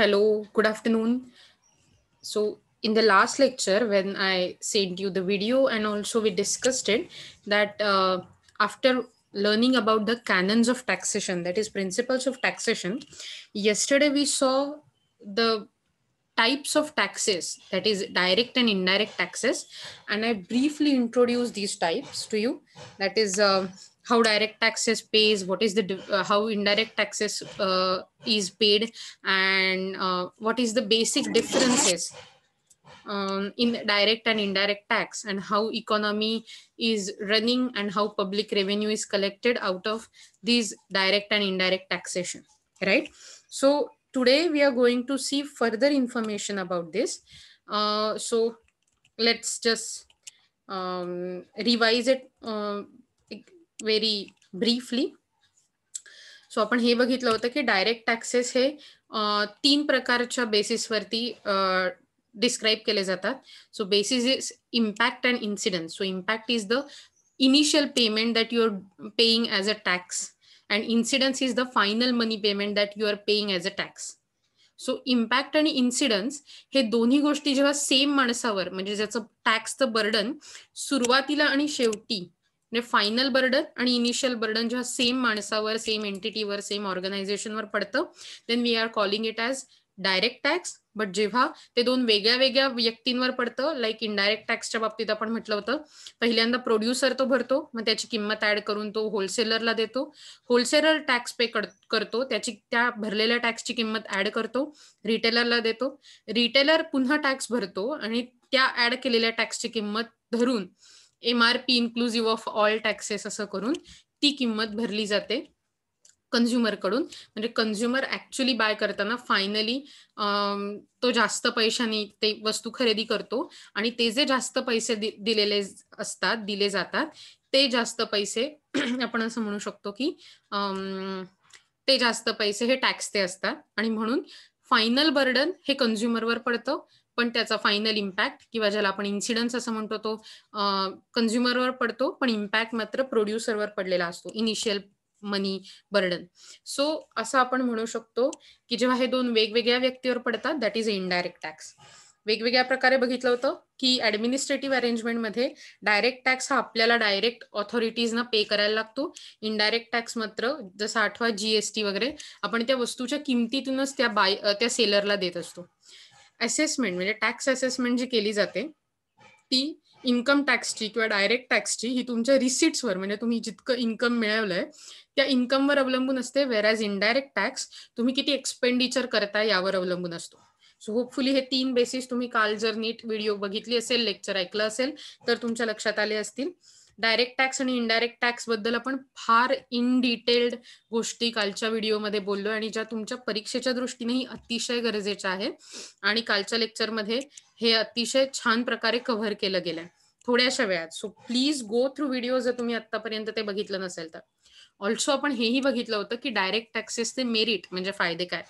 Hello, good afternoon. So in the last lecture, when I sent you the video and also we discussed it, that uh, after learning about the canons of taxation, that is principles of taxation, yesterday we saw the types of taxes, that is direct and indirect taxes. And I briefly introduced these types to you. That is uh, how direct taxes pays what is the uh, how indirect taxes uh, is paid and uh, what is the basic differences um, in direct and indirect tax and how economy is running and how public revenue is collected out of these direct and indirect taxation right so today we are going to see further information about this uh, so let's just um, revise it uh, very briefly so आपण हे बघितलं होतं की direct taxes हे तीन प्रकारच्या बेसिसवरती describe केले जातात so basis is impact and incidence so impact is the initial payment that you are paying as a tax and incidence is the final money payment that you are paying as a tax so impact आणि incidence हे दोन्ही गोष्टी जेव्हा same माणसावर म्हणजे ज्याचं टॅक्सचं burden सुरुवातीला आणि शेवटी म्हणजे फायनल बर्डन आणि इनिशियल बर्डन जेव्हा सेम माणसावर सेम एंटिटीवर सेम ऑर्गनायझेशनवर पडतं then we are calling it as direct tax but जेव्हा ते दोन वेगळ्या वेगळ्या व्यक्तींवर पडतं लाईक इनडायरेक्ट टॅक्सच्या बाबतीत आपण म्हटलं होतं पहिल्यांदा प्रोड्युसर तो भरतो मग त्याची किंमत ऍड करून तो होलसेलरला देतो होलसेलर टॅक्स पे करतो त्याची त्या भरलेल्या टॅक्सची किंमत ऍड करतो रिटेलरला देतो रिटेलर पुन्हा टॅक्स भरतो आणि त्या ऍड केलेल्या टॅक्सची किंमत धरून M R P inclusive of all taxes असं करून ती किंमत भरली जाते कडून म्हणजे कन्झ्युमर ऍक्च्युली बाय करताना फायनली तो जास्त पैशाने ते वस्तू खरेदी करतो आणि ते जे जास्त पैसे दिलेले असतात दिले जातात ते जास्त पैसे आपण असं म्हणू शकतो की ते जास्त पैसे हे टॅक्स ते असतात आणि म्हणून फायनल बर्डन हे कन्झ्युमरवर पडतं पण त्याचा फायनल इम्पॅक्ट किंवा ज्याला आपण इन्सिडन्स असं म्हणतो तो कन्झ्युमरवर पडतो पण इम्पॅक्ट मात्र प्रोड्युसरवर पडलेला असतो इनिशियल मनी बर्डन सो असं आपण म्हणू शकतो की जेव्हा हे दोन वेगवेगळ्या व्यक्तीवर पडतात दॅट इज इनडायरेक्ट टॅक्स वेगवेगळ्या प्रकारे बघितलं होतं की ऍडमिनिस्ट्रेटिव्ह अरेंजमेंटमध्ये डायरेक्ट टॅक्स हा आपल्याला डायरेक्ट ऑथॉरिटीजना पे करायला लागतो इनडायरेक्ट टॅक्स मात्र जसं आठवा जीएसटी वगैरे आपण त्या वस्तूच्या किमतीतूनच त्या बाय त्या सेलरला देत असतो असेसमेंट म्हणजे टॅक्स असेसमेंट जी केली जाते ती इन्कम टॅक्सची किंवा डायरेक्ट टॅक्सची ही तुमच्या रिसिट्सवर म्हणजे तुम्ही जितकं इन्कम मिळवलंय त्या इन्कमवर अवलंबून असते वेर ॲज इनडायरेक्ट टॅक्स तुम्ही किती एक्सपेंडिचर करताय यावर अवलंबून असतो सो होपफुली हे तीन बेसिस तुम्ही काल जर नीट व्हिडिओ बघितली असेल लेक्चर ऐकलं असेल तर तुमच्या लक्षात आले असतील डायरेक्ट टॅक्स आणि इनडायरेक्ट टॅक्स बद्दल आपण फार इन डिटेल्ड गोष्टी कालच्या व्हिडिओमध्ये बोललो आणि ज्या तुमच्या परीक्षेच्या दृष्टीनेही अतिशय गरजेच्या आहे आणि कालच्या लेक्चरमध्ये हे अतिशय छान प्रकारे कव्हर केलं गेलंय थोड्याशा वेळात so please go through video जर तुम्ही आतापर्यंत ते बघितलं नसेल तर ऑल्सो आपण हेही बघितलं होतं की डायरेक्ट टॅक्सेसचे मेरिट म्हणजे फायदे काय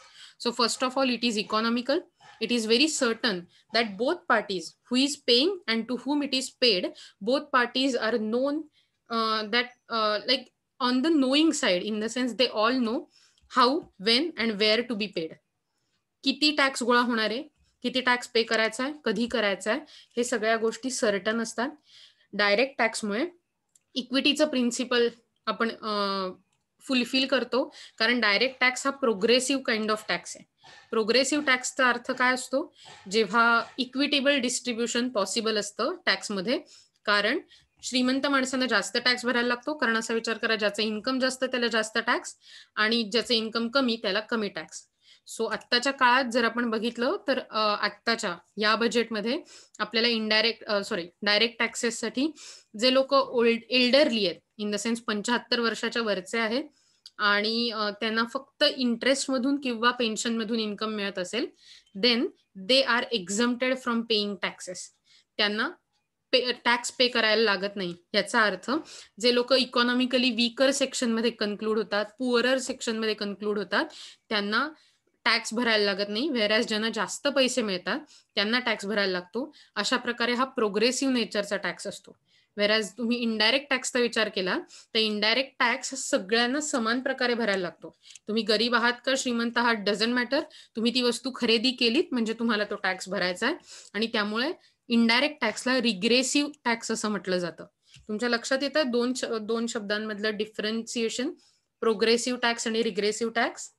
so first of all it is economical it is very certain that both parties who is paying and to whom it is paid both parties are known uh, that uh, like on the knowing side in the sense they all know how when and where to be paid किती tax गोळा होणार आहे किती tax pay करायचा आहे कधी करायचा आहे हे सगळ्या गोष्टी सर्टन असतात डायरेक्ट टॅक्समुळे इक्विटीचं प्रिन्सिपल आपण फुलफिल करतो कारण डायरेक्ट टॅक्स हा प्रोग्रेसिव्ह काइंड ऑफ टॅक्स आहे प्रोग्रेसिव्ह टॅक्सचा अर्थ काय असतो जेव्हा इक्विटेबल डिस्ट्रीब्युशन पॉसिबल असतं टॅक्समध्ये कारण श्रीमंत माणसांना जास्त टॅक्स भरायला लागतो कारण असा विचार करा ज्याचं इन्कम जास्त त्याला जास्त टॅक्स आणि ज्याचं इन्कम कमी त्याला कमी टॅक्स सो आत्ताच्या काळात जर आपण बघितलं तर आत्ताच्या या बजेटमध्ये आपल्याला इनडायरेक्ट सॉरी डायरेक्ट टॅक्सेससाठी जे लोक ओल्ड एल्डरली आहेत इन द सेन्स पंच्याहत्तर वर्षाच्या वरचे आहेत आणि त्यांना फक्त इंटरेस्ट मधून किंवा पेन्शन मधून इन्कम मिळत असेल then they are exempted from paying taxes त्यांना टॅक्स पे करायला लागत नाही याचा अर्थ जे लोक इकॉनॉमिकली वीकर सेक्शनमध्ये कन्क्लूड होतात पुअरर सेक्शनमध्ये कन्क्लूड होतात त्यांना टॅक्स भरायला लागत नाही वेरॅज ज्यांना जास्त पैसे मिळतात त्यांना टॅक्स भरायला लागतो अशा प्रकारे हा प्रोग्रेसिव्ह नेचरचा टॅक्स असतो वेराज तुम्ही इनडायरेक्ट टॅक्सचा विचार केला तर इनडायरेक्ट टॅक्स सगळ्यांना समान प्रकारे भरायला लागतो तुम्ही गरीब आहात का श्रीमंत आहात डझंट मॅटर तुम्ही ती वस्तू खरेदी केलीत म्हणजे तुम्हाला तो टॅक्स भरायचा आहे आणि त्यामुळे इनडायरेक्ट टॅक्सला रिग्रेसिव्ह टॅक्स असं म्हटलं जातं तुमच्या लक्षात येतं दोन दोन शब्दांमधलं डिफरन्सिएशन प्रोग्रेसिव्ह टॅक्स आणि रिग्रेसिव्ह टॅक्स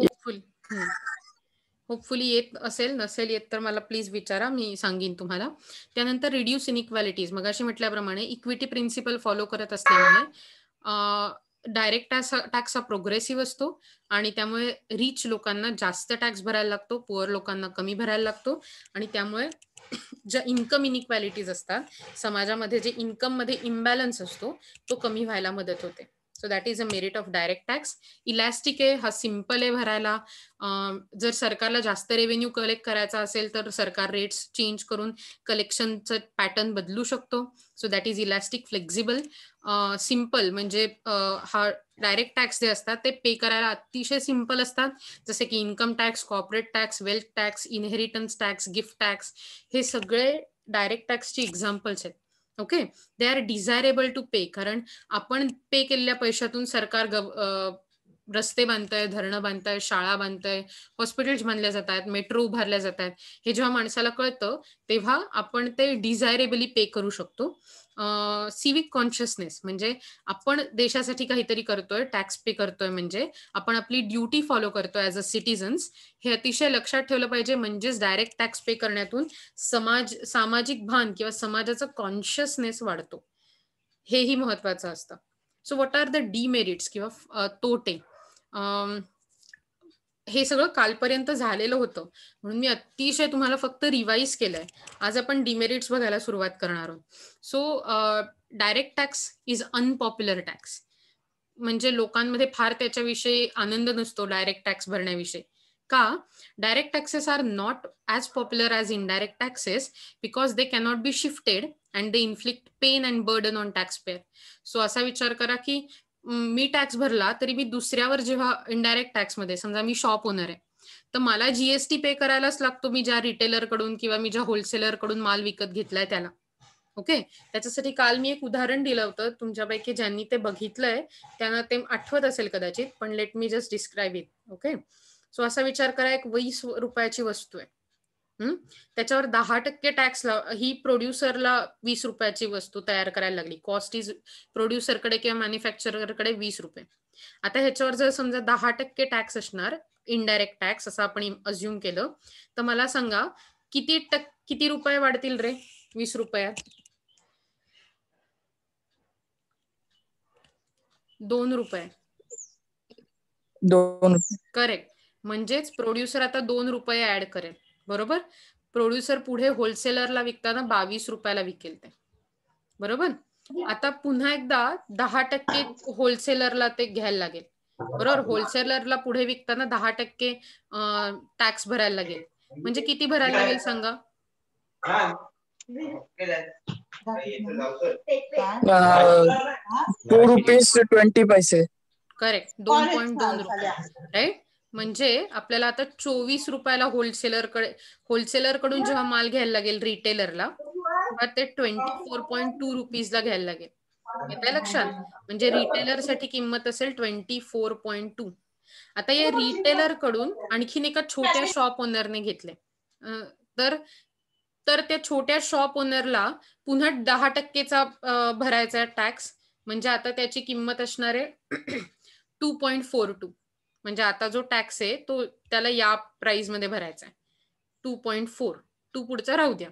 होपफुली होपफुली येत असेल नसेल येत तर मला प्लीज विचारा मी सांगेन तुम्हाला त्यानंतर रिड्यूस इक्वॅलिटीज मग अशी म्हटल्याप्रमाणे इक्विटी प्रिन्सिपल फॉलो करत असल्यामुळे डायरेक्ट टॅक्स टॅक्स हा प्रोग्रेसिव्ह असतो आणि त्यामुळे रिच लोकांना जास्त टॅक्स भरायला लागतो पुअर लोकांना कमी भरायला लागतो आणि त्यामुळे ज्या इन्कम इक्वॅलिटीज असतात समाजामध्ये जे मध्ये इम्बॅलन्स असतो तो कमी व्हायला मदत होते so that is a merit of direct tax elastic आहे हा सिम्पल आहे भरायला जर सरकारला जास्त रेव्हेन्यू कलेक्ट करायचा असेल तर सरकार रेट्स चेंज करून कलेक्शनचं पॅटर्न बदलू शकतो so that is elastic flexible simple म्हणजे हा डायरेक्ट टॅक्स जे असतात ते पे करायला अतिशय सिम्पल असतात जसे की income tax corporate tax wealth tax inheritance tax gift tax हे सगळे डायरेक्ट टॅक्सची एक्झाम्पल्स आहेत okay they are desirable to pay कारण आपण पे केलेल्या पैशातून सरकार गव रस्ते बांधताय धरणं बांधताय शाळा बांधताय हॉस्पिटल्स बांधल्या जात आहेत मेट्रो उभारल्या जात आहेत हे जेव्हा माणसाला कळतं तेव्हा आपण ते डिझायरेबली पे करू शकतो सिविक कॉन्शियसनेस म्हणजे आपण देशासाठी काहीतरी करतोय टॅक्स पे करतोय म्हणजे आपण आपली ड्युटी फॉलो करतोय ऍज अ सिटीजन्स हे अतिशय लक्षात ठेवलं पाहिजे म्हणजेच डायरेक्ट टॅक्स पे करण्यातून समाज सामाजिक भान किंवा समाजाचा कॉन्शियसनेस वाढतो हेही महत्वाचं असतं so what are the demerits किंवा तोटे हे सगळं कालपर्यंत झालेलं होतं म्हणून मी अतिशय तुम्हाला फक्त रिवाईज केलंय आज आपण डिमेरिट्स बघायला सुरुवात करणार आहोत so direct tax is unpopular tax म्हणजे लोकांमध्ये फार त्याच्याविषयी आनंद नसतो डायरेक्ट टॅक्स भरण्याविषयी का direct taxes are not as popular as direct taxes because they cannot be shifted and they inflict pain and burden on tax payer so असा विचार करा की मी टॅक्स भरला तरी मी दुसऱ्यावर जेव्हा इनडायरेक्ट मध्ये समजा मी शॉप ओनर आहे तर मला जीएसटी पे करायलाच लागतो मी ज्या रिटेलर कडून किंवा मी ज्या होलसेलर कडून माल विकत घेतलाय त्याला ओके त्याच्यासाठी काल मी एक उदाहरण दिलं होतं तुमच्यापैकी ज्यांनी ते बघितलंय त्यांना ते आठवत असेल कदाचित पण let me just describe it okay so असा विचार करा एक वीस रुपयाची वस्तू आहे त्याच्यावर दहा टक्के टॅक्स लाव ही प्रोड्युसरला वीस रुपयाची वस्तू तयार करायला लागली कॉस्ट इज प्रोड्युसरकडे किंवा मॅन्युफॅक्चरकडे वीस रुपये आता ह्याच्यावर जर समजा दहा टक्के टॅक्स असणार इनडायरेक्ट टॅक्स असं आपण अज्युम केलं तर मला सांगा किती टक्के किती रुपये वाढतील रे वीस रुपयात दोन रुपये दोन करेक्ट म्हणजेच प्रोड्युसर आता दोन रुपये ऍड करेल बरोबर प्रोड्युसर पुढे होलसेलरला विकताना बावीस रुपयाला विकेल ते बरोबर हो. आता पुन्हा एकदा दहा टक्के होलसेलरला ते घ्यायला लागेल बरोबर होलसेलरला पुढे विकताना दहा टक्के टॅक्स भरायला लागेल म्हणजे किती भरायला लागेल सांगा two rupees twenty paise correct दोन पॉईंट दोन रुपये राईट म्हणजे आपल्याला आता चोवीस रुपयाला होलसेलर कडे होलसेलर कडून जेव्हा माल घ्यायला लागेल रिटेलरला तेव्हा ते ट्वेंटी फोर पॉईंट टू रुपीजला घ्यायला लागेल येत लक्षात म्हणजे रिटेलर साठी किंमत असेल ट्वेंटी फोर पॉईंट टू आता या रिटेलर कडून आणखीन एका छोट्या शॉप ओनरने घेतले तर तर त्या छोट्या शॉप ओनरला पुन्हा दहा टक्केचा भरायचा टॅक्स म्हणजे आता त्याची किंमत असणार आहे टू पॉईंट फोर टू म्हणजे आता जो टॅक्स आहे तो त्याला या प्राइस मध्ये भरायचा आहे टू पॉइंट फोर टू पुढचा राहू द्या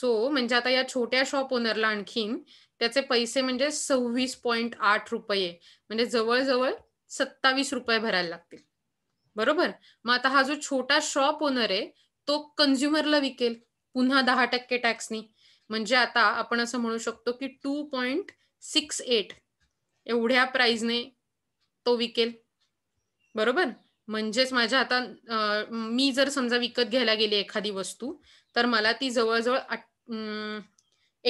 सो म्हणजे आता या छोट्या शॉप ओनरला आणखीन त्याचे पैसे म्हणजे सव्वीस पॉइंट आठ रुपये म्हणजे जवळजवळ सत्तावीस रुपये भरायला लागतील बरोबर मग आता हा जो छोटा शॉप ओनर आहे तो कन्झ्युमरला विकेल पुन्हा दहा टक्के टॅक्सनी म्हणजे आता आपण असं म्हणू शकतो की टू पॉइंट सिक्स एट एवढ्या प्राइजने तो विकेल बरोबर म्हणजेच माझ्या आता मी जर समजा विकत घ्यायला गेली एखादी वस्तू तर मला ती जवळजवळ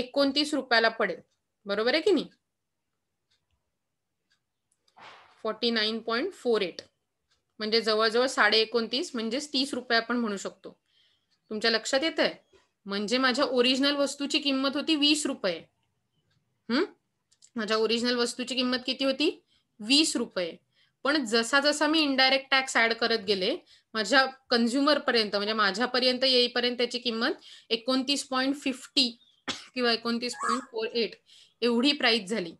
एकोणतीस रुपयाला पडेल बरोबर आहे की नाही forty nine point four eight म्हणजे जवळजवळ साडे एकोणतीस म्हणजेच तीस रुपये आपण म्हणू शकतो तुमच्या लक्षात येत आहे म्हणजे माझ्या ओरिजिनल वस्तूची किंमत होती वीस रुपये हम्म माझ्या ओरिजिनल वस्तूची किंमत किती होती वीस रुपये पण जसा जसा मी इनडायरेक्ट टॅक्स ऍड करत गेले माझ्या कन्झ्युमर पर्यंत म्हणजे माझ्यापर्यंत येईपर्यंत त्याची किंमत एकोणतीस पॉईंट फिफ्टी किंवा एकोणतीस पॉइंट फोर एट एवढी प्राइस झाली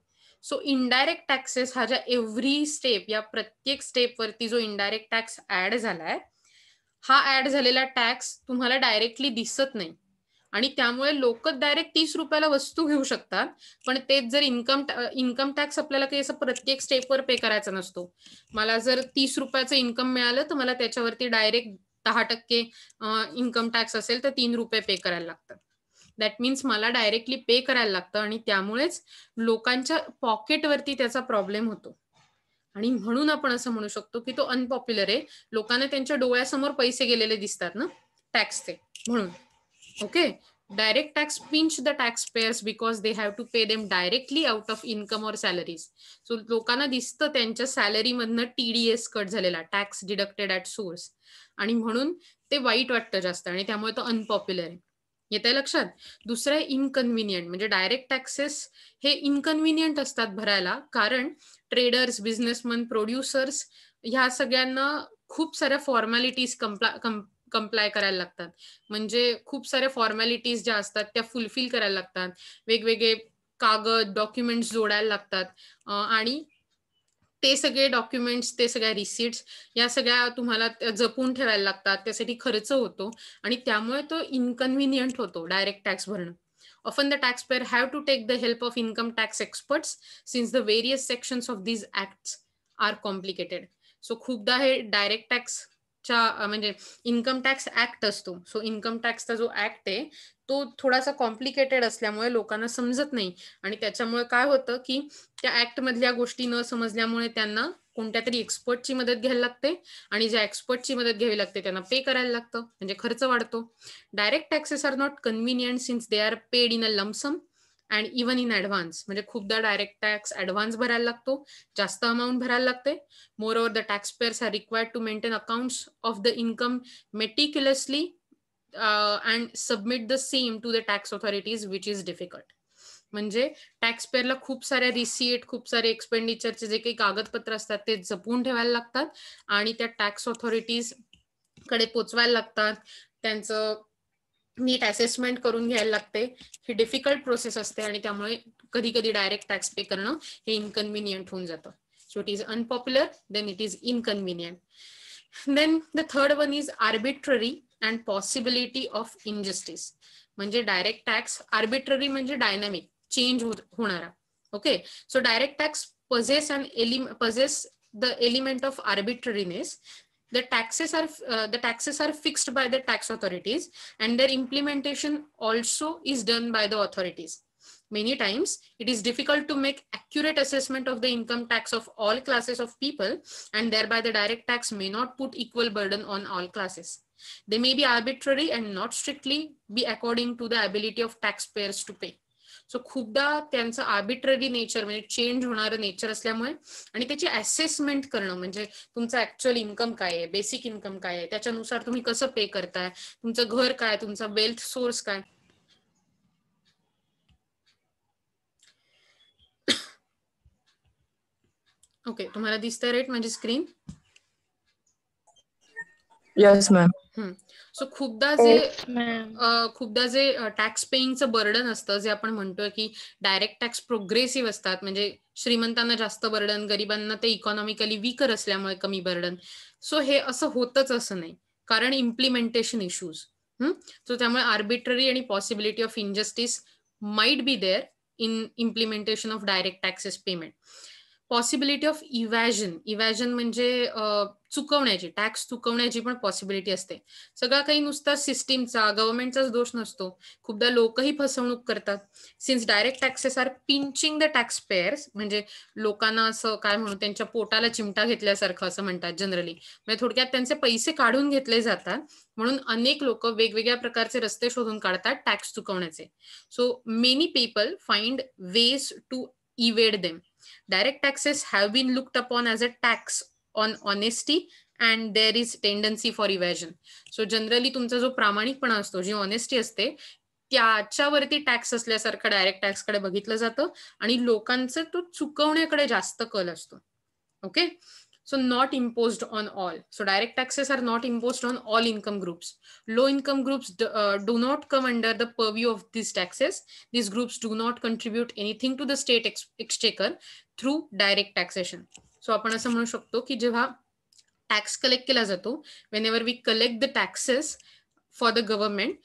सो इनडायरेक्ट टॅक्सेस हा ज्या एव्हरी स्टेप या प्रत्येक स्टेपवरती जो इनडायरेक्ट टॅक्स ऍड झालाय हा ऍड झालेला टॅक्स तुम्हाला डायरेक्टली दिसत नाही आणि त्यामुळे लोक डायरेक्ट तीस रुपयाला वस्तू घेऊ शकतात पण तेच जर इन्कम इन्कम टॅक्स आपल्याला काही असं प्रत्येक स्टेपवर पे करायचा नसतो मला जर तीस रुपयाचं इन्कम मिळालं तर मला त्याच्यावरती डायरेक्ट दहा टक्के इन्कम टॅक्स असेल तर तीन रुपये पे करायला लागतात दॅट मीन्स मला डायरेक्टली पे करायला लागतं आणि त्यामुळेच लोकांच्या पॉकेटवरती त्याचा प्रॉब्लेम होतो आणि म्हणून आपण असं म्हणू शकतो की तो अनपॉप्युलर आहे लोकांना त्यांच्या डोळ्यासमोर पैसे गेलेले दिसतात ना टॅक्सचे म्हणून Okay. Direct tax pinch the taxpayers because they have to pay them directly out of income or salaries. So लोकांना दिसतं त्यांच्या सॅलरी मधनं टीडीएस कट झालेला टॅक्स डिडक्टेड ऍट सोर्स आणि म्हणून ते वाईट वाटतं जास्त आणि त्यामुळे तो अनपॉप्युलर आहे येत आहे लक्षात दुसरं आहे इनकन्व्हिनियंट म्हणजे डायरेक्ट टॅक्सेस हे इनकन्व्हिनियंट असतात भरायला कारण ट्रेडर्स बिझनेसमन प्रोड्युसर्स ह्या सगळ्यांना खूप साऱ्या फॉर्मॅलिटीज कंप्ला कम्प्लाय करायला लागतात म्हणजे खूप साऱ्या फॉर्मॅलिटीज ज्या असतात त्या फुलफिल करायला लागतात वेगवेगळे कागद डॉक्युमेंट्स जोडायला लागतात आणि ते सगळे डॉक्युमेंट्स ते सगळ्या रिसिट्स या सगळ्या तुम्हाला जपून ठेवायला लागतात त्यासाठी खर्च होतो आणि त्यामुळे तो इनकन्व्हिनियंट होतो डायरेक्ट टॅक्स भरणं often the tax payer have to take the help of income tax experts since the various sections of this acts are complicated so खूपदा हे डायरेक्ट टॅक्स च्या म्हणजे इन्कम टॅक्स ऍक्ट असतो so income टॅक्सचा जो act आहे तो थोडासा कॉम्प्लिकेटेड असल्यामुळे लोकांना समजत नाही आणि त्याच्यामुळे काय होतं की त्या ऍक्ट मधल्या गोष्टी न समजल्यामुळे त्यांना कोणत्या तरी एक्सपर्टची मदत घ्यायला लागते आणि ज्या एक्सपर्टची मदत घ्यावी लागते त्यांना पे करायला लागतं म्हणजे खर्च वाढतो direct taxes are not convenient since they are paid in a lump sum and even in advance म्हणजे खूपदा डायरेक्ट टॅक्स ऍडव्हान्स भरायला लागतो जास्त अमाऊंट भरायला लागते moreover the tax payers are required to maintain accounts of the income meticulously and submit the same to the tax authorities which is difficult म्हणजे tax पेअरला खूप साऱ्या रिसीट खूप सारे एक्सपेंडिचरचे जे काही कागदपत्र असतात ते जपून ठेवायला लागतात आणि त्या टॅक्स ऑथॉरिटीज कडे पोचवायला लागतात त्यांचं नीट असेसमेंट करून घ्यायला लागते ही डिफिकल्ट प्रोसेस असते आणि त्यामुळे कधी कधी डायरेक्ट टॅक्स पे करणं हे इनकन्व्हिनियंट होऊन जातं so it is unpopular then it is inconvenient then the third one is arbitrary and possibility of injustice म्हणजे डायरेक्ट टॅक्स आर्बिट्ररी म्हणजे डायनामिक चेंज हो- होणारा okay so direct tax posses and elim posses the element of arbitrariness the taxes are uh, the taxes are fixed by the tax authorities and their implementation also is done by the authorities many times it is difficult to make accurate assessment of the income tax of all classes of people and thereby the direct tax may not put equal burden on all classes they may be arbitrary and not strictly be according to the ability of taxpayers to pay so खूपदा त्यांचं arbitrary nature म्हणजे change होणार nature असल्यामुळे आणि त्याची assessment करणं म्हणजे तुमचं ऍक्च्युअल इन्कम काय आहे बेसिक इन्कम काय आहे त्याच्यानुसार तुम्ही कसं पे करताय तुमचं घर काय तुमचा वेल्थ सोर्स काय ओके तुम्हाला दिसतंय राईट माझी स्क्रीन येस मॅम सो खूपदा जे खूपदा जे टॅक्स पेईंगचं बर्डन असतं जे आपण म्हणतोय की डायरेक्ट टॅक्स प्रोग्रेसिव्ह असतात म्हणजे श्रीमंतांना जास्त बर्डन गरिबांना ते इकॉनॉमिकली वीकर असल्यामुळे कमी बर्डन सो हे असं होतच असं नाही कारण इम्प्लिमेंटेशन इश्यूज सो त्यामुळे आर्बिट्ररी आणि possibility of injustice might be there in implementation of direct taxes payment possibility of evasion evasion म्हणजे चुकवण्याची टॅक्स चुकवण्याची पण पॉसिबिलिटी असते सगळा काही नुसता सिस्टीमचा गव्हर्नमेंटचाच दोष नसतो खूपदा लोकही फसवणूक करतात since direct taxes are pinching the tax payers म्हणजे लोकांना असं काय म्हणू त्यांच्या पोटाला चिमटा घेतल्यासारखं असं म्हणतात जनरली म्हणजे थोडक्यात त्यांचे पैसे काढून घेतले जातात म्हणून अनेक लोक वेगवेगळ्या प्रकारचे रस्ते शोधून काढतात टॅक्स चुकवण्याचे so many people find ways to evade them Direct taxes have been looked upon as a tax on honesty and there is tendency for evasion so generally तुमचा जो प्रामाणिकपणा असतो जी ऑनेस्टी असते त्याच्यावरती टॅक्स असल्यासारखं डायरेक्ट टॅक्सकडे बघितलं जातं आणि लोकांचं तो चुकवण्याकडे जास्त कल असतो okay So not imposed on all. So direct taxes are not imposed on all income groups. Low income groups do, uh, do not come under the purview of these taxes. These groups do not contribute anything to the state ex exchequer through direct taxation. So आपण असं म्हणू शकतो की जेव्हा tax collect केला जातो whenever we collect the taxes for the government,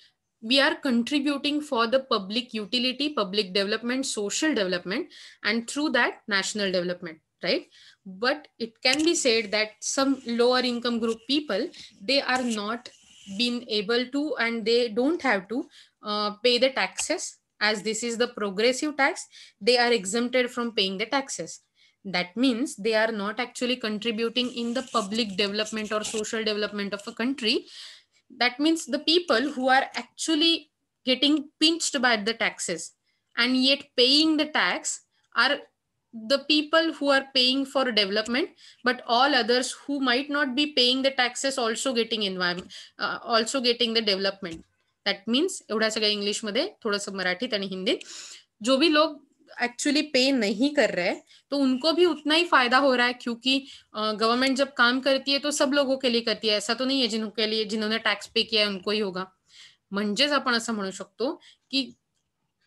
we are contributing for the public utility, public development, social development, and through that, national development, right? but it can be said that some lower income group people they are not been able to and they don't have to uh, pay the taxes as this is the progressive tax they are exempted from paying the taxes that means they are not actually contributing in the public development or social development of a country that means the people who are actually getting pinched by the taxes and yet paying the tax are the people who are paying for development but all others who might not be paying the taxes also getting environment uh, also getting the development that means एवढ्या सगळ्या English मध्ये थोडस मराठीत आणि हिंदीत जो भी लोग एक्चुअली पे नहीं कर रहे तो उनको भी उतना ही फायदा हो रहा है क्योंकि गवर्नमेंट जब काम करती है तो सब लोगों के लिए करती है ऐसा तो नहीं है जिनके लिए जिन्होंने टॅक्स पे किया है उनको ही होगा म्हणजेच आपण असं म्हणू शकतो की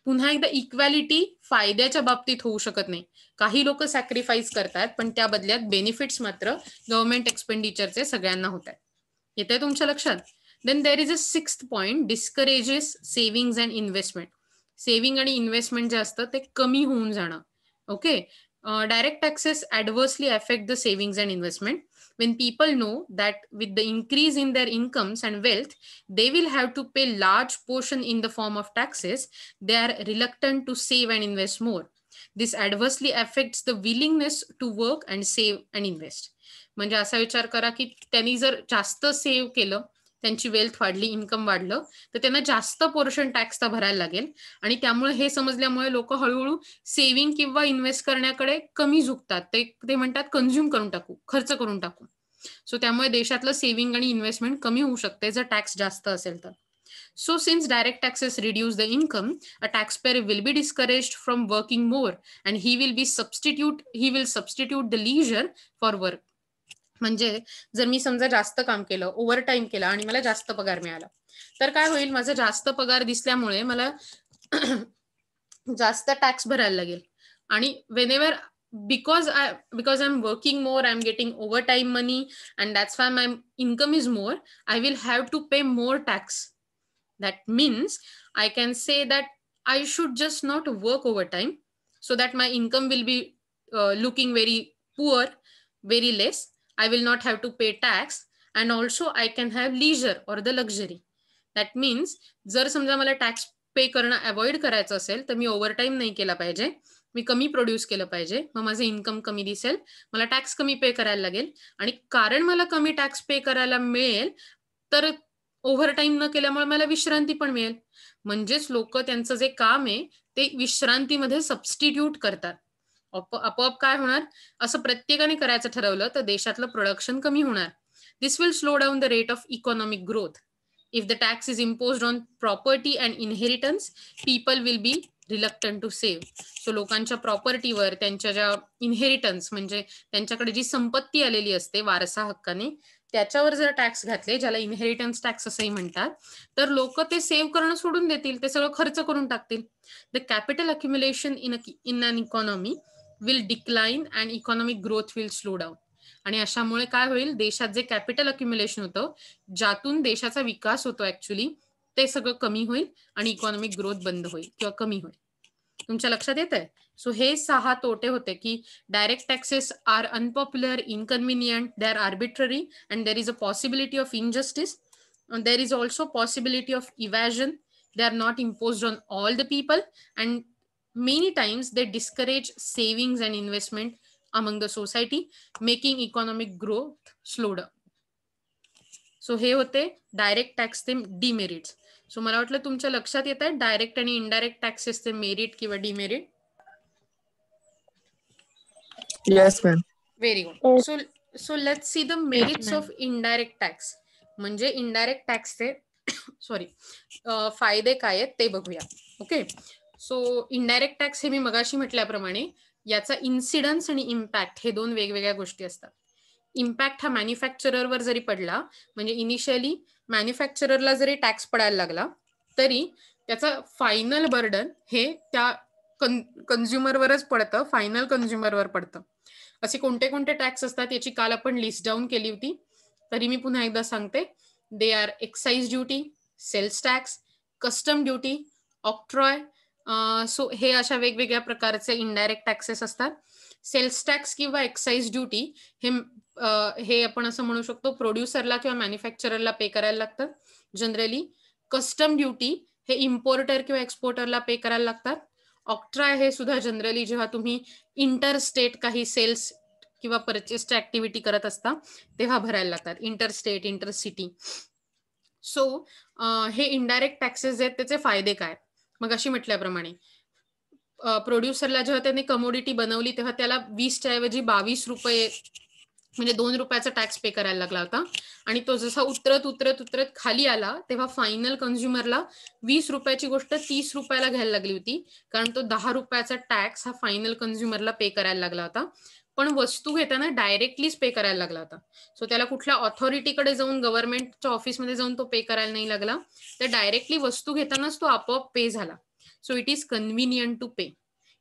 पुन्हा एकदा इक्वॅलिटी फायद्याच्या बाबतीत होऊ शकत नाही काही लोक सॅक्रिफाईस करतात पण त्या बदल्यात बेनिफिट्स मात्र गव्हर्नमेंट एक्सपेंडिचरचे सगळ्यांना होत आहेत येत आहे तुमच्या लक्षात then there is a sixth point discourages saving and investment saving आणि इन्व्हेस्टमेंट जे असतं ते कमी होऊन जाणं okay direct taxes adversely affect the saving and investment when people know that with the increase in their incomes and wealth, they will have to pay large portion in the form of taxes, they are reluctant to save and invest more. This adversely affects the willingness to work and save and invest. म्हणजे असा विचार करा की त्यांनी जर जास्त save केलं त्यांची वेल्थ वाढली इन्कम वाढलं तर त्यांना जास्त पोर्शन टॅक्सचा भरायला लागेल आणि त्यामुळे हे समजल्यामुळे लोक हळूहळू सेव्हिंग किंवा इन्व्हेस्ट करण्याकडे कमी झुकतात ते ते म्हणतात कन्झ्युम करून टाकू खर्च करून टाकू सो त्यामुळे देशातलं सेव्हिंग आणि इन्व्हेस्टमेंट कमी होऊ शकते जर टॅक्स जास्त असेल तर so since direct reduce the a will be from working more taxes and he will be substitute the leisure for work म्हणजे जर मी समजा जास्त काम केलं ओव्हर टाईम केलं आणि मला जास्त पगार मिळाला तर काय होईल माझा जास्त पगार दिसल्यामुळे मला जास्त टॅक्स भरायला लागेल आणि whenever because i because i'm working more i'm getting overtime money and that's why my income is more i will have to pay more tax that means i can say that i should just not work overtime so that my income will be uh, looking very poor very less i will not have to pay tax and also i can have leisure or the luxury That means जर समजा मला tax pay करणं avoid करायचं असेल तर मी overtime नाही केला पाहिजे मी कमी प्रोड्यूस केलं पाहिजे मग माझं इन्कम कमी दिसेल मला टॅक्स कमी पे करायला लागेल आणि कारण मला कमी टॅक्स पे करायला मिळेल तर ओव्हर टाईम न केल्यामुळे मला विश्रांती पण मिळेल म्हणजेच लोक त्यांचं जे काम आहे ते विश्रांतीमध्ये सबस्टिट्यूट करतात आपोआप काय होणार असं प्रत्येकाने करायचं ठरवलं तर देशातलं प्रोडक्शन कमी होणार this will slow down the rate of economic growth if the tax is impose on property and inheritance people will be reluctant to save so लोकांच्या प्रॉपर्टीवर त्यांच्या ज्या इनहेरिटन्स म्हणजे त्यांच्याकडे जी संपत्ती आलेली असते वारसा हक्काने त्याच्यावर जर टॅक्स घातले ज्याला इनहेरिटन्स टॅक्स असंही म्हणतात तर लोक ते सेव्ह करणं सोडून देतील ते सगळं खर्च करून टाकतील the capital accumulation in in an economy will decline and economic growth will slow down आणि अशामुळे काय होईल देशात जे कॅपिटल अक्युम्युलेशन होतं ज्यातून देशाचा विकास होतो ऍक्च्युली ते सगळं कमी होईल आणि इकॉनॉमिक ग्रोथ बंद होईल किंवा कमी होईल तुमच्या लक्षात येत आहे सो हे सहा तोटे होते की direct taxes are unpopular inconvenient they are arbitrary and there is a possibility of injustice there is also possibility of evasion they are not impose on all the people and many times they discourage saving and investment among the society making economic growth slowed so हे होते direct tax ते demerits so मला वाटलं तुमच्या लक्षात येत आहे direct आणि इनडायरेक्ट टॅक्सेसचे मेरिट किंवा demerit yes ma'am very good so so let see the merits of indirect tax म्हणजे इनडायरेक्ट टॅक्सचे सॉरी फायदे काय आहेत ते बघूया ओके सो इनडायरेक्ट टॅक्स हे मी मगाशी म्हटल्याप्रमाणे याचा इन्सिडन्स आणि इम्पॅक्ट हे दोन वेगवेगळ्या गोष्टी असतात इम्पॅक्ट हा मॅन्युफॅक्चररवर जरी पडला म्हणजे इनिशियली मॅन्युफॅक्चररला जरी टॅक्स पडायला लागला तरी त्याचं फायनल बर्डन हे त्या कन कन्झ्युमरवरच पडतं फायनल कन्झ्युमरवर पडतं असे कोणते कोणते टॅक्स असतात याची काल आपण लिस्ट डाऊन केली होती तरी मी पुन्हा एकदा सांगते they are excise duty sales tax custom duty octroi so हे अशा वेगवेगळ्या प्रकारचे इनडायरेक्ट टॅक्सेस असतात सेल्स टॅक्स किंवा एक्साइज ड्युटी हे हे आपण असं म्हणू शकतो प्रोड्युसरला किंवा मॅन्युफॅक्चररला पे करायला लागतात जनरली कस्टम ड्युटी हे इम्पोर्टर किंवा एक्सपोर्टरला पे करायला लागतात ऑक्ट्रा हे सुद्धा जनरली जेव्हा तुम्ही इंटरस्टेट काही सेल्स किंवा परचेसच्या ऍक्टिव्हिटी करत असता तेव्हा भरायला लागतात इंटरस्टेट इंटरसिटी सो हे इनडायरेक्ट टॅक्सेस आहेत त्याचे फायदे काय मग अशी म्हटल्याप्रमाणे प्रोड्युसरला जेव्हा त्याने कमोडिटी बनवली तेव्हा त्याला वीसच्या ऐवजी बावीस रुपये म्हणजे दोन रुपयाचा टॅक्स पे करायला लागला होता आणि तो जसा उतरत उतरत उतरत खाली आला तेव्हा फायनल कन्झ्युमरला वीस रुपयाची गोष्ट तीस रुपयाला घ्यायला लागली होती कारण तो दहा रुपयाचा टॅक्स हा फायनल कन्झ्युमरला पे करायला लागला होता पण वस्तू घेताना डायरेक्टलीच पे करायला लागला होता सो त्याला कुठल्या ऑथॉरिटीकडे जाऊन गव्हर्नमेंटच्या ऑफिसमध्ये जाऊन तो पे करायला नाही लागला तर डायरेक्टली वस्तू घेतानाच तो आपोआप पे झाला so it is convenient to pay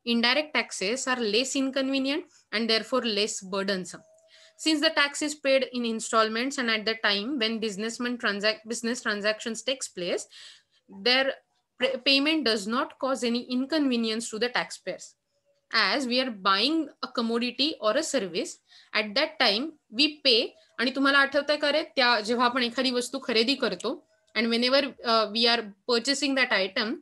indirect taxes are less inconvenient and for less burdens Since the tax is paid in installments and at the time when businessman transact business transactions takes place, their payment does not cause any inconvenience to the taxpayers. As we are buying a commodity or a service, at that time we pay आणि तुम्हाला आठवत आहे खरे त्या जेव्हा आपण एखादी वस्तू खरेदी करतो and whenever we are purchasing that item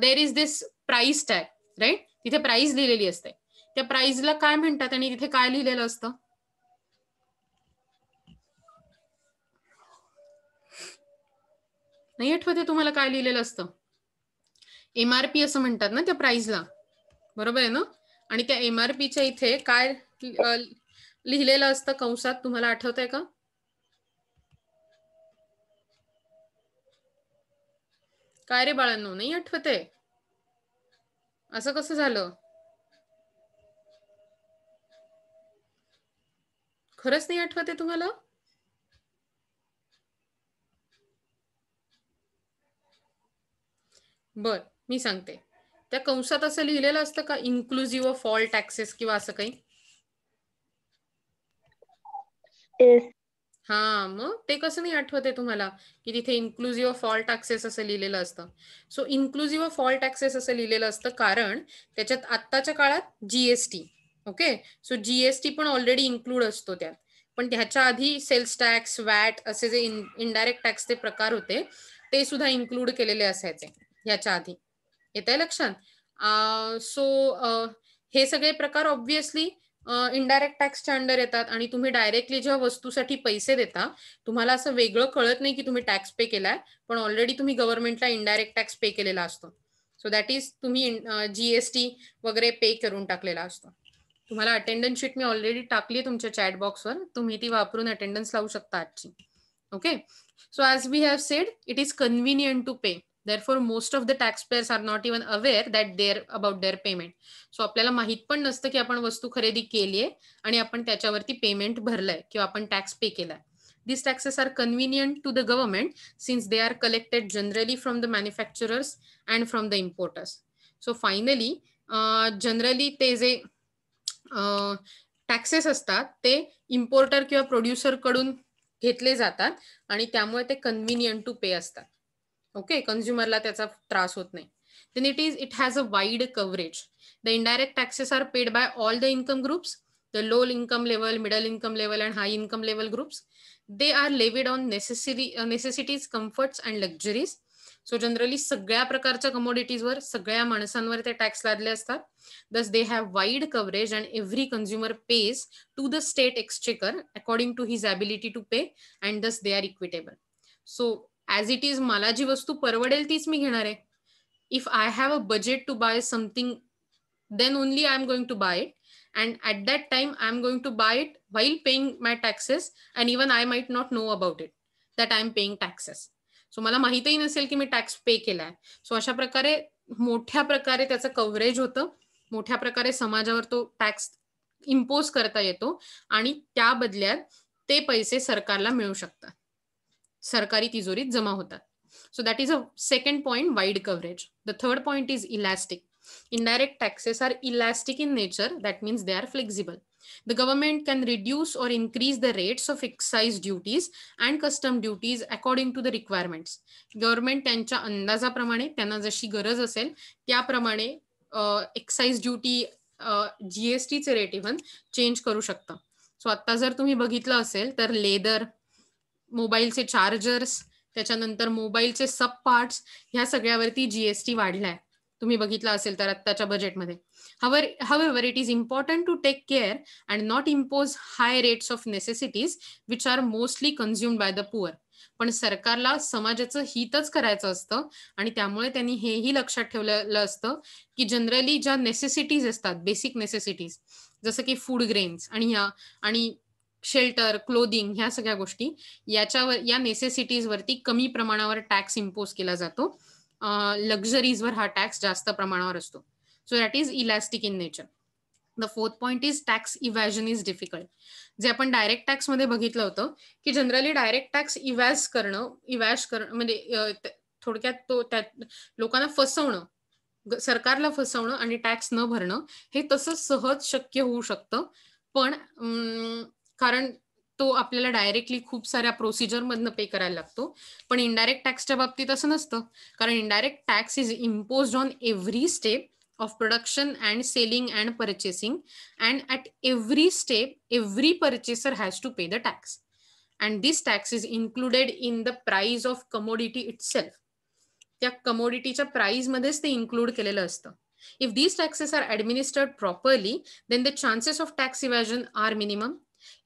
there is this price tag right तिथे प्राइस दिलेली असते त्या प्राइसला काय म्हणतात आणि तिथे काय लिहिलेलं असतं नाही आहे तुम्हाला काय लिहिलेलं असतं एमआरपी असं म्हणतात ना त्या प्राइसला बरोबर आहे ना आणि त्या एमआरपीच्या इथे काय लिहिलेलं असतं कंसात तुम्हाला आठवत आहे का काय रे बाळांनो नाही आठवत आहे असं कसं झालं खरंच नाही आठवत आहे तुम्हाला बर मी सांगते त्या कंसात असं लिहिलेलं असतं का इन्क्लुझिव्ह फॉल टॅक्सेस किंवा असं काही हा मग ते कसं नाही आठवते तुम्हाला की तिथे इन्क्लुझिव्ह फॉल टॅक्सेस असं लिहिलेलं असतं सो इन्क्लुझिव्ह फॉल टॅक्सेस असं लिहिलेलं असतं कारण त्याच्यात आत्ताच्या काळात जीएसटी ओके सो जीएसटी पण ऑलरेडी इन्क्लूड असतो त्यात पण ह्याच्या आधी सेल्स टॅक्स वॅट असे जे इनडायरेक्ट टॅक्सचे प्रकार होते ते सुद्धा इन्क्लूड केलेले असायचे याच्या आधी येत आहे लक्षात सो हे सगळे प्रकार ऑब्विसली इनडायरेक्ट टॅक्सच्या अंडर येतात आणि तुम्ही डायरेक्टली जेव्हा वस्तूसाठी पैसे देता तुम्हाला असं वेगळं कळत नाही की तुम्ही टॅक्स पे केलाय पण ऑलरेडी तुम्ही गव्हर्नमेंटला इनडायरेक्ट टॅक्स पे केलेला असतो सो दॅट इज तुम्ही जीएसटी वगैरे पे करून टाकलेला असतो तुम्हाला अटेंडन्स शीट मी ऑलरेडी टाकली आहे तुमच्या चॅट बॉक्सवर तुम्ही ती वापरून अटेंडन्स लावू शकता आजची okay so as we have said it is convenient to pay therefore most of the taxpayers are not even aware that there about their payment so so, आपल्याला माहित पण नसतं की आपण वस्तू खरेदी केली आहे आणि आपण त्याच्यावरती पेमेंट भरलंय किंवा आपण टॅक्स पे केलाय this taxes are convenient to the government since they are collected generally from the manufacturers and from the importers so finally generally ते जे टॅक्सेस असतात ते इम्पोर्टर किंवा प्रोड्युसरकडून घेतले जातात आणि त्यामुळे ते कन्व्हिनियंट टू पे असतात ओके कंझ्युमरला त्याचा त्रास होत नाही then it is it has a wide coverage the indirect taxes are paid by all the income groups the low income level middle income level and high income level groups they are levied on necessary necessities comforts and luxuries so generally सगळ्या प्रकारच्या commodities वर सगळ्या माणसांवर ते tax लादले असतात thus they have wide coverage and every consumer pays to the state exchequer according to his ability to pay and thus they are equitable so as it is मला जी वस्तू परवडेल तीच मी घेणार आहे if I have a budget to buy something then only I am going to buy it and at that time I am going to buy it while paying my taxes and even I might not know about it that I am paying taxes so मला माहितही नसेल की मी tax pay केला आहे so अशा प्रकारे मोठ्या प्रकारे त्याचं कव्हरेज होतं मोठ्या प्रकारे समाजावर तो टॅक्स इम्पोज करता येतो आणि त्या बदल्यात ते पैसे सरकारला मिळू शकतात सरकारी तिजोरीत जमा होतात so that is a second point wide coverage the third point is elastic indirect taxes are elastic in nature that means they are flexible the government can reduce or increase the rates of excise duties and custom duties according to the requirements government त्यांच्या अंदाजाप्रमाणे त्यांना जशी गरज असेल त्याप्रमाणे excise duty जीएसटीचे rate even change करू शकता सो आता जर तुम्ही बघितलं असेल तर लेदर मोबाईलचे चार्जर्स त्याच्यानंतर मोबाईलचे सब पार्ट्स ह्या सगळ्यावरती जीएसटी वाढलाय तुम्ही बघितला असेल तर आत्ताच्या बजेटमध्ये हवर however it is important to take care and not impose high rates of necessities which are mostly consumed by the poor पण सरकारला समाजाचं हितच करायचं असतं आणि त्यामुळे त्यांनी हेही लक्षात ठेवलेलं असतं की जनरली ज्या नेसेसिटीज असतात बेसिक नेसेसिटीज जसं की फूड ग्रेन्स आणि ह्या आणि शेल्टर क्लोदिंग ह्या सगळ्या गोष्टी याच्यावर या नेसेसिटीजवरती कमी प्रमाणावर टॅक्स इम्पोज केला जातो लक्झरीजवर हा टॅक्स जास्त प्रमाणावर असतो so that is elastic in nature the fourth point is tax evasion is difficult जे आपण डायरेक्ट मध्ये बघितलं होतं की जनरली डायरेक्ट टॅक्स इव्हॅज करणं इव्हॅज करणं म्हणजे थोडक्यात तो त्या लोकांना फसवणं सरकारला फसवणं आणि टॅक्स न भरणं हे तसं सहज शक्य होऊ शकतं पण कारण तो आपल्याला डायरेक्टली खूप साऱ्या प्रोसिजरमधनं पे करायला लागतो पण इनडायरेक्ट टॅक्सच्या बाबतीत असं नसतं कारण indirect tax is impose on every step of production and selling and purchasing and at every step every purchaser has to pay the tax and this tax is included in the price of commodity it त्या कमोडिटीच्या प्राइसमध्येच ते include केलेलं असतं if this taxes are administered properly then the chances of tax evasion are minimum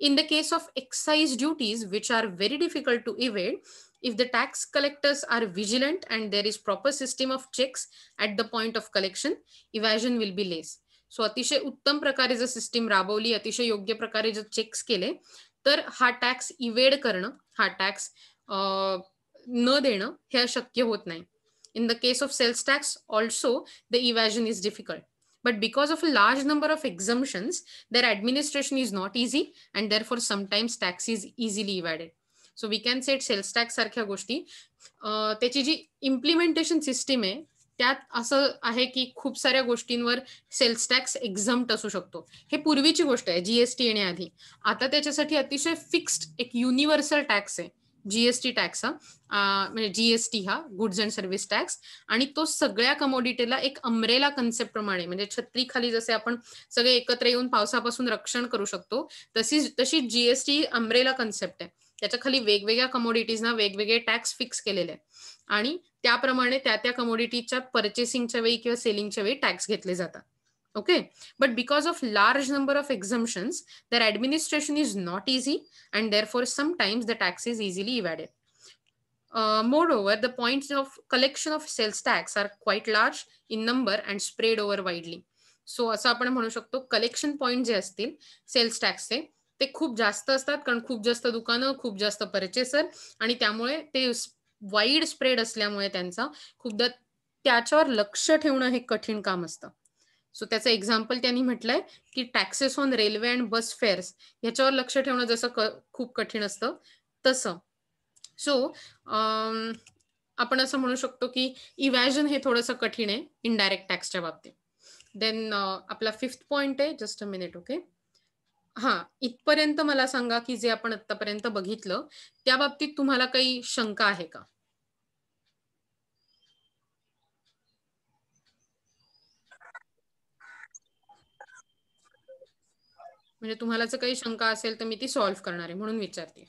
In the case of excise duties, which are very difficult to evade, if the tax collectors are vigilant and there is proper system of checks at the point of collection, evasion will be less. So, Atisha Uttam Prakar is a system, Rabavli, Atisha Yogya Prakar is a checks kele, tar ha tax evade karna, ha tax na dena, here shakya hot nahi. In the case of sales tax also, the evasion is difficult. But because of a large number of exemptions, their administration is not easy and therefore sometimes tax is easily evaded. So we can set sales tax सारख्या गोष्टी त्याची जी implementation system आहे त्यात असं आहे की खूप साऱ्या गोष्टींवर सेल्स टॅक्स एक्झम्प्ट असू शकतो हे पूर्वीची गोष्ट आहे जीएसटी येण्याआधी आता त्याच्यासाठी अतिशय फिक्स्ड एक युनिव्हर्सल टॅक्स आहे जीएसटी टॅक्स हा म्हणजे जीएसटी हा गुड्स अँड सर्व्हिस टॅक्स आणि तो सगळ्या कमोडिटीला एक अमरेला कन्सेप्ट प्रमाणे म्हणजे छत्री खाली जसे आपण सगळे एकत्र येऊन पावसापासून रक्षण करू शकतो तशी तशी जीएसटी अमरेला कन्सेप्ट आहे त्याच्या खाली वेगवेगळ्या कमोडिटीजना वेगवेगळे टॅक्स फिक्स केलेले आहे आणि त्याप्रमाणे त्या त्या कमोडिटीच्या परचेसिंगच्या वेळी किंवा सेलिंगच्या वेळी टॅक्स घेतले जातात okay but because of large number of exemptions their administration is not easy and therefore sometimes the tax is easily evaded uh, moreover the points of collection of sales tax are quite large in number and spread over widely so असं आपण म्हणू शकतो collection point जे असतील cells टॅक्सचे ते खूप जास्त असतात कारण खूप जास्त दुकानं खूप जास्त परचेसर आणि त्यामुळे ते वाईड स्प्रेड असल्यामुळे त्यांचा खूपदा त्याच्यावर लक्ष ठेवणं हे कठीण काम असतं सो त्याचं एक्झाम्पल त्यांनी म्हटलंय की taxes on railway and bus fares ह्याच्यावर लक्ष ठेवणं जसं खूप कठीण असतं तसं सो आपण असं म्हणू शकतो की इवॅजन हे थोडंसं कठीण आहे इनडायरेक्ट टॅक्सच्या बाबतीत देन आपला फिफ्थ पॉइंट आहे जस्ट अ मिनिट ओके हां इथपर्यंत मला सांगा की जे आपण आतापर्यंत बघितलं त्या बाबतीत तुम्हाला काही शंका आहे का म्हणजे तुम्हाला जर काही शंका असेल तर मी ती सॉल्व्ह करणार आहे म्हणून विचारते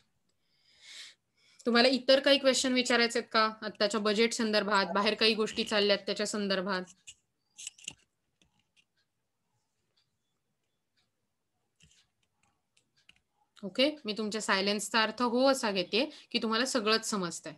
तुम्हाला इतर काही क्वेश्चन विचारायचे आहेत का आत्ताच्या बजेट संदर्भात बाहेर काही गोष्टी चालल्यात त्याच्या संदर्भात ओके मी तुमच्या सायलेन्सचा अर्थ हो असा घेते की तुम्हाला सगळंच समजतंय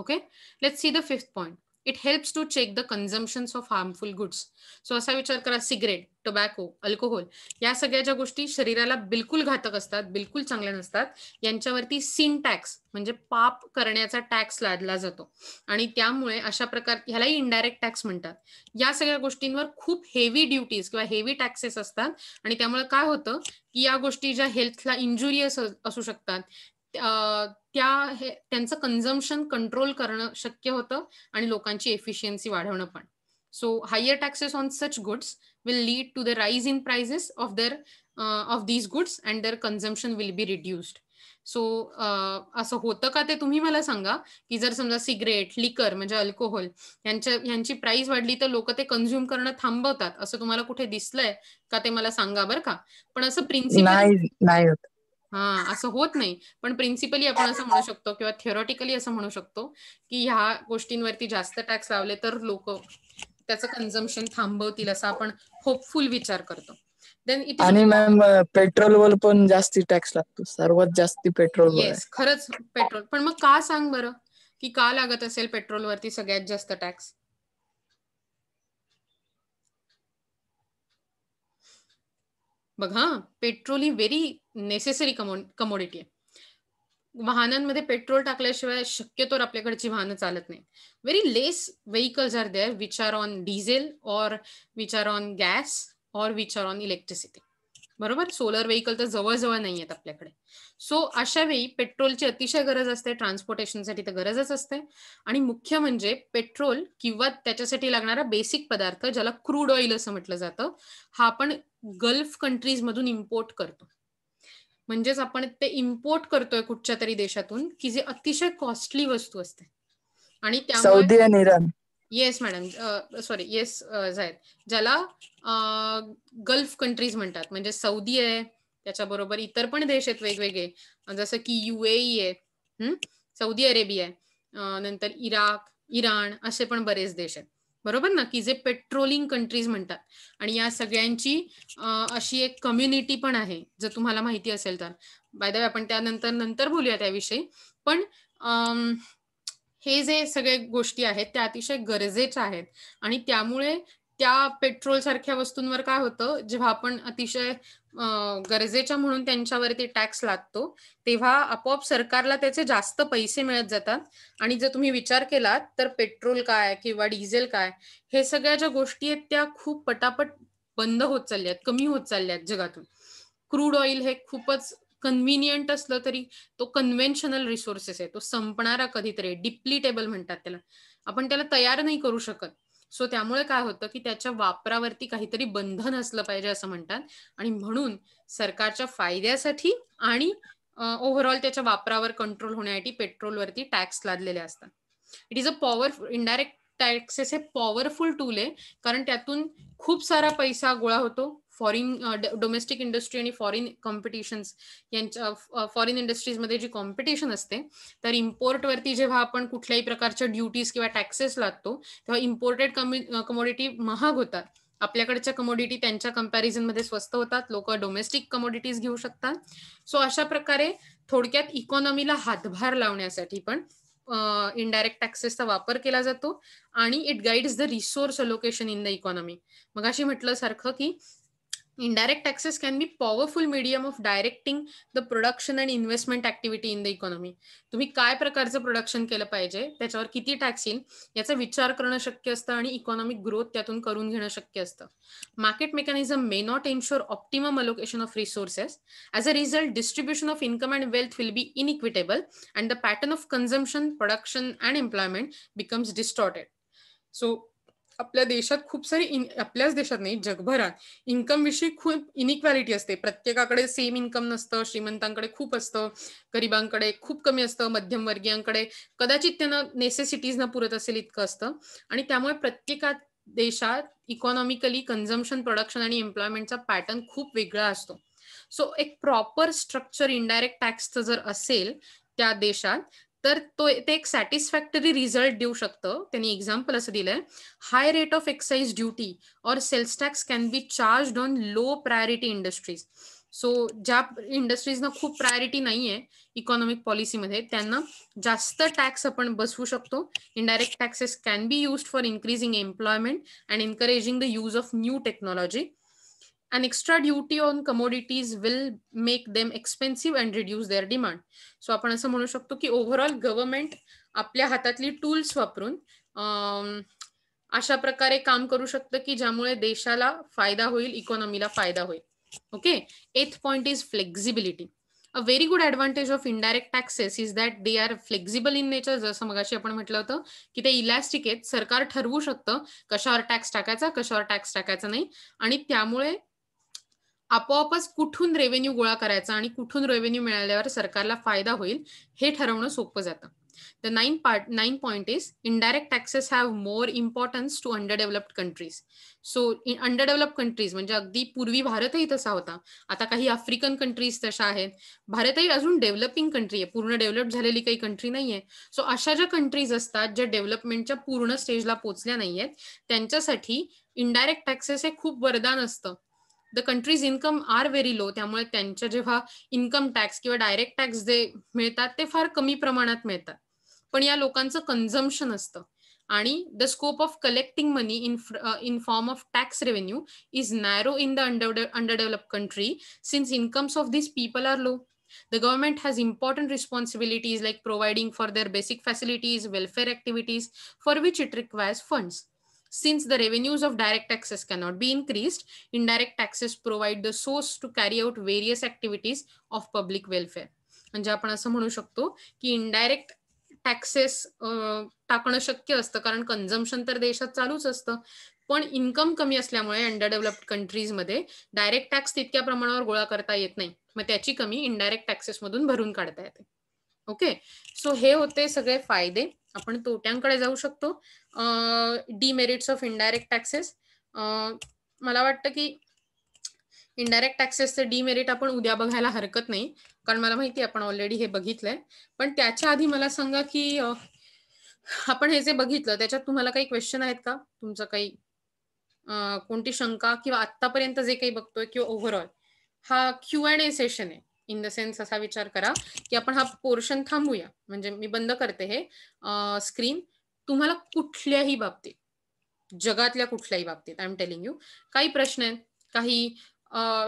okay let see the fifth point it helps to check the consumption of harmful goods so असा विचार करा सिगरेट टोबॅको अल्कोहोल या सगळ्या ज्या गोष्टी शरीराला बिलकुल घातक असतात बिलकुल चांगल्या नसतात यांच्यावरती सिन टॅक्स म्हणजे पाप करण्याचा टॅक्स लादला जातो आणि त्यामुळे अशा प्रकार ह्यालाही इनडायरेक्ट टॅक्स म्हणतात या सगळ्या गोष्टींवर खूप हेवी ड्युटीज किंवा हेवी टॅक्सेस असतात आणि त्यामुळे काय होतं की या गोष्टी ज्या हेल्थला इंजुरियस असू शकतात त्या हे त्यांचं कन्झम्पन कंट्रोल करणं शक्य होतं आणि लोकांची एफिशियन्सी वाढवणं पण so higher taxes on such goods will lead to the rise in prices of their of these goods and their consumption will be reduced so असं होतं का ते तुम्ही मला सांगा की जर समजा सिगरेट लिकर म्हणजे अल्कोहोल यांच्या यांची प्राइस वाढली तर लोक ते कन्झ्युम करणं थांबवतात असं तुम्हाला कुठे दिसलंय का ते मला सांगा बरं का पण असं प्रिन्सिपल नाही होत हा असं होत नाही पण प्रिन्सिपली आपण असं म्हणू शकतो किंवा थिअरॉटिकली असं म्हणू शकतो की ह्या गोष्टींवरती जास्त टॅक्स लावले तर लोक त्याचं कन्झम्पन थांबवतील असं आपण होपफुल विचार करतो देन आणि मॅम पेट्रोलवर पण जास्ती टॅक्स लागतो सर्वात जास्ती पेट्रोल खरंच पेट्रोल पण मग का सांग बरं की का लागत असेल पेट्रोलवरती सगळ्यात जास्त टॅक्स बघा पेट्रोल ही व्हेरी नेसेसरी कमो कमोडिटी आहे वाहनांमध्ये पेट्रोल टाकल्याशिवाय शक्यतो आपल्याकडची वाहनं चालत नाही very less vehicles are there which are on diesel or which are on gas or which are on electricity बरोबर सोलर व्हेकल तर जवळजवळ नाही आहेत आपल्याकडे सो अशा वेळी पेट्रोलची अतिशय गरज असते ट्रान्सपोर्टेशनसाठी तर गरजच असते आणि मुख्य म्हणजे पेट्रोल किंवा त्याच्यासाठी लागणारा बेसिक पदार्थ ज्याला क्रूड ऑइल असं म्हटलं जातं हा आपण गल्फ कंट्रीज मधून इम्पोर्ट करतो म्हणजेच आपण ते इम्पोर्ट करतोय कुठच्या तरी देशातून की जे अतिशय कॉस्टली वस्तू असते आणि येस मॅडम सॉरी येस जायद ज्याला गल्फ कंट्रीज म्हणतात म्हणजे सौदी आहे त्याच्याबरोबर इतर पण देश आहेत वेगवेगळे जसं की युएई e आहे सौदी अरेबिया नंतर इराक इराण असे पण बरेच देश आहेत बरोबर ना की जे पेट्रोलिंग कंट्रीज म्हणतात आणि या सगळ्यांची अशी एक कम्युनिटी पण आहे जर तुम्हाला माहिती असेल तर बाय द आपण त्यानंतर नंतर बोलूया त्याविषयी पण हे जे सगळे गोष्टी आहेत त्या अतिशय गरजेच्या आहेत आणि त्यामुळे त्या पेट्रोल सारख्या वस्तूंवर काय होतं जेव्हा आपण अतिशय गरजेच्या म्हणून त्यांच्यावरती टॅक्स लागतो तेव्हा आपोआप सरकारला त्याचे जास्त पैसे मिळत जातात आणि जर तुम्ही विचार केलात तर पेट्रोल काय किंवा डिझेल काय हे सगळ्या ज्या गोष्टी आहेत त्या खूप पटापट बंद होत चालल्यात कमी होत चालल्यात जगातून क्रूड ऑइल हे खूपच कन्व्हिनियंट असलं तरी तो कन्व्हेन्शनल रिसोर्सेस आहे तो संपणारा कधीतरी डिप्लिटेबल म्हणतात त्याला आपण त्याला तयार नाही करू शकत सो त्यामुळे काय होतं की त्याच्या वापरावरती काहीतरी बंधन असलं पाहिजे असं म्हणतात आणि म्हणून सरकारच्या फायद्यासाठी आणि ओव्हरऑल त्याच्या वापरावर कंट्रोल होण्यासाठी पेट्रोलवरती टॅक्स लादलेले असतात it is a powerful indirect taxes हे पॉवरफुल टूल आहे कारण त्यातून खूप सारा पैसा गोळा होतो फॉरेन डोमेस्टिक इंडस्ट्री आणि फॉरेन कॉम्पिटिशन्स यांच्या फॉरेन uh, इंडस्ट्रीजमध्ये जी कॉम्पिटिशन असते तर इम्पोर्टवरती जेव्हा आपण कुठल्याही प्रकारच्या ड्युटीज किंवा टॅक्सेस लागतो तेव्हा इम्पोर्टेड कमी कमोडिटी महाग होतात आपल्याकडच्या कमोडिटी त्यांच्या कंपॅरिझनमध्ये स्वस्त होतात लोक डोमेस्टिक कमोडिटीज घेऊ शकतात सो अशा प्रकारे थोडक्यात इकॉनॉमीला हातभार लावण्यासाठी पण इनडायरेक्ट टॅक्सेसचा वापर केला जातो आणि it guides the resource allocation in the economy मग अशी म्हटलं सारखं की Indirect taxes can be powerful medium of directing the production and investment activity in the economy तुम्ही काय प्रकारचं प्रोडक्शन केलं पाहिजे त्याच्यावर किती टॅक्स येईल याचा विचार करणं शक्य असतं आणि इकॉनॉमिक ग्रोथ त्यातून करून घेणं शक्य असतं market mechanism may not ensure optimum allocation of resources as a result distribution of income and wealth will be inequitable and the pattern of consumption production and employment becomes distorted so आपल्या देशात खूप सारी आपल्याच देशात नाही जगभरात income विषयी खूप इनइक्वॅलिटी असते प्रत्येकाकडे सेम इन्कम नसतं श्रीमंतांकडे खूप असतं गरिबांकडे खूप कमी असतं वर्गीयांकडे कदाचित त्यांना नेसेसिटीज ना पुरत असेल इतकं असतं आणि त्यामुळे प्रत्येकात देशात इकॉनॉमिकली कन्झम्पन प्रोडक्शन आणि एम्प्लॉयमेंटचा पॅटर्न खूप वेगळा असतो सो एक प्रॉपर स्ट्रक्चर इनडायरेक्ट टॅक्सचं जर असेल त्या देशात तर तो ते एक सॅटिस्फॅक्टरी रिझल्ट देऊ शकतं त्यांनी एक्झाम्पल असं दिलंय high rate of excise duty or sales tax can be charge on low priority industries so ज्या इंडस्ट्रीजना खूप प्रायोरिटी नाहीये इकॉनॉमिक पॉलिसीमध्ये त्यांना जास्त टॅक्स आपण बसवू शकतो indirect taxes can be use for increasing employment and encouraging the use of new technology an extra duty on commodities will make them expensive and reduce their demand. So आपण असं म्हणू शकतो की ओव्हरऑल गव्हर्नमेंट आपल्या हातातली tools वापरून अशा प्रकारे काम करू शकतं की ज्यामुळे देशाला फायदा होईल इकॉनॉमीला फायदा होईल okay eighth point is flexibility a very good advantage of indirect taxes is that they are flexible in nature जसं मगाशी आपण म्हटलं होतं की ते इलॅस्टिक आहेत सरकार ठरवू शकतं कशावर टॅक्स टाकायचा कशावर टॅक्स टाकायचा नाही आणि त्यामुळे आपोआपच कुठून रेव्हेन्यू गोळा करायचा आणि कुठून रेव्हेन्यू मिळाल्यावर सरकारला फायदा होईल हे ठरवणं सोपं जातं nine part nine point is indirect taxes have more importance to under developed countries so under develop countries म्हणजे अगदी पूर्वी भारतही तसा होता आता काही आफ्रिकन कंट्रीज तशा आहेत भारतही अजून डेव्हलपिंग कंट्री आहे पूर्ण डेव्हलप झालेली काही कंट्री नाहीये सो अशा ज्या कंट्रीज असतात ज्या डेव्हलपमेंटच्या पूर्ण स्टेजला नाही नाहीयेत त्यांच्यासाठी इनडायरेक्ट टॅक्सेस हे खूप वरदान असतं the countries income are very low त्यामुळे त्यांच्या जेव्हा इन्कम टॅक्स किंवा डायरेक्ट टॅक्स जे मिळतात ते फार कमी प्रमाणात मिळतात पण या लोकांचं कन्झम्पन असतं आणि the scope of collecting money in in form of tax revenue is narrow in the under under develop country since incomes of this people are low the government has important responsibilities like providing for their basic facilities welfare activities for which it requires funds Since the revenues of direct taxes cannot be increased, indirect taxes provide the source to carry out various activities of public welfare. म्हणजे आपण असं म्हणू शकतो की indirect taxes टाकणं शक्य असतं कारण कन्झम्पन तर देशात चालूच असतं पण इन्कम कमी असल्यामुळे अंडर डेव्हलप्ड कंट्रीजमध्ये डायरेक्ट टॅक्स तितक्या प्रमाणावर गोळा करता येत नाही मग त्याची कमी इनडायरेक्ट टॅक्सेसमधून भरून काढता येते ओके सो हे होते सगळे फायदे आपण तोट्यांकडे जाऊ शकतो डिमेरिट्स ऑफ इनडायरेक्ट टॅक्सेस मला वाटतं की इनडायरेक्ट टॅक्सेसचे डिमेरिट आपण उद्या बघायला हरकत नाही कारण मला माहिती आपण ऑलरेडी हे बघितलंय पण त्याच्या आधी मला सांगा की आपण हे जे बघितलं त्याच्यात तुम्हाला काही क्वेश्चन आहेत का तुमचं काही कोणती शंका किंवा आतापर्यंत जे काही बघतोय किंवा ओव्हरऑल हा क्यू अँड ए सेशन आहे इन द सेन्स असा विचार करा की आपण हा पोर्शन थांबूया म्हणजे मी बंद करते हे स्क्रीन तुम्हाला कुठल्याही बाबतीत जगातल्या कुठल्याही बाबतीत आय एम टेलिंग यू काही प्रश्न आहेत काही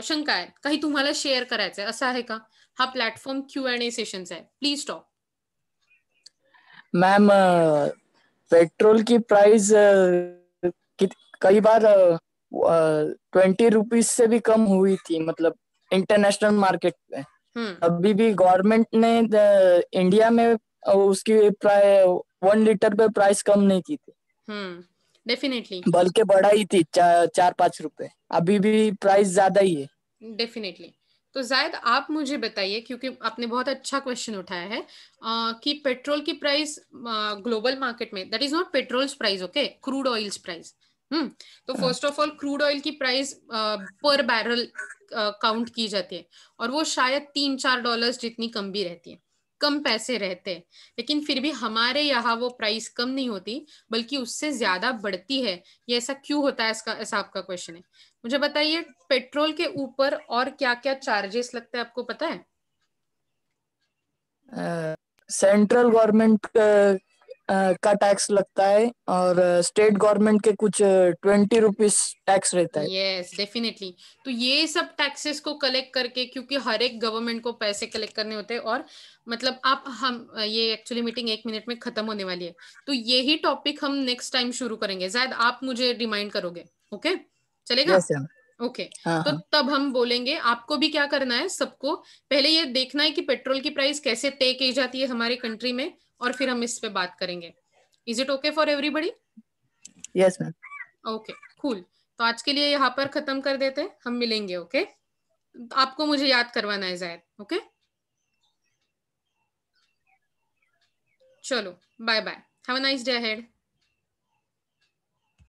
शंका आहेत काही तुम्हाला शेअर करायचं आहे असं आहे का हा प्लॅटफॉर्म क्यू अँड ए सेशनचा आहे प्लीज स्टॉप मॅम पेट्रोल की प्राइस कई बार ट्वेंटी रुपीज से भी कम हुई थी मतलब इंटरनेशनल मार्केट पे हम्म। अभी भी गवर्नमेंट ने इंडिया में उसकी वन लीटर पे प्राइस कम नहीं की थी डेफिनेटली हम्म, बल्कि ही थी चा, चार पाँच रुपए अभी भी प्राइस ज्यादा ही है डेफिनेटली तो जायद आप मुझे बताइए क्योंकि आपने बहुत अच्छा क्वेश्चन उठाया है आ, कि पेट्रोल की प्राइस ग्लोबल मार्केट में that is not petrol's price okay crude oil's price hmm तो first of all crude oil की प्राइस पर बैरल काउंट की जाती है और वो शायद तीन चार डॉलर जितनी कम भी रहती है कम पैसे रहते हैं लेकिन फिर भी हमारे यहाँ वो प्राइस कम नहीं होती बल्कि उससे ज्यादा बढ़ती है ये ऐसा क्यों होता है इसका ऐसा आपका क्वेश्चन है मुझे बताइए पेट्रोल के ऊपर और क्या क्या चार्जेस लगते हैं आपको पता है सेंट्रल गवर्नमेंट का टैक्स लगता है और स्टेट गवर्नमेंट के कुछ ट्वेंटी रुपीज टैक्स रहता है यस डेफिनेटली तो ये सब टैक्सेस को कलेक्ट करके क्योंकि हर एक गवर्नमेंट को पैसे कलेक्ट करने होते हैं और मतलब आप हम ये एक्चुअली मीटिंग एक मिनट में खत्म होने वाली है तो यही टॉपिक हम नेक्स्ट टाइम शुरू करेंगे शायद आप मुझे रिमाइंड करोगे ओके चलेगा yes, ओके okay. हाँ, तो हाँ। तब हम बोलेंगे आपको भी क्या करना है सबको पहले ये देखना है कि पेट्रोल की प्राइस कैसे तय की जाती है हमारे कंट्री में और फिर हम इस पे बात करेंगे is it okay for everybody yes ma'am okay cool तो आज के लिए यहाँ पर खत्म कर देते हैं हम मिलेंगे ओके okay? आपको मुझे याद करवाना है जायद ओके okay? चलो bye bye have a nice day head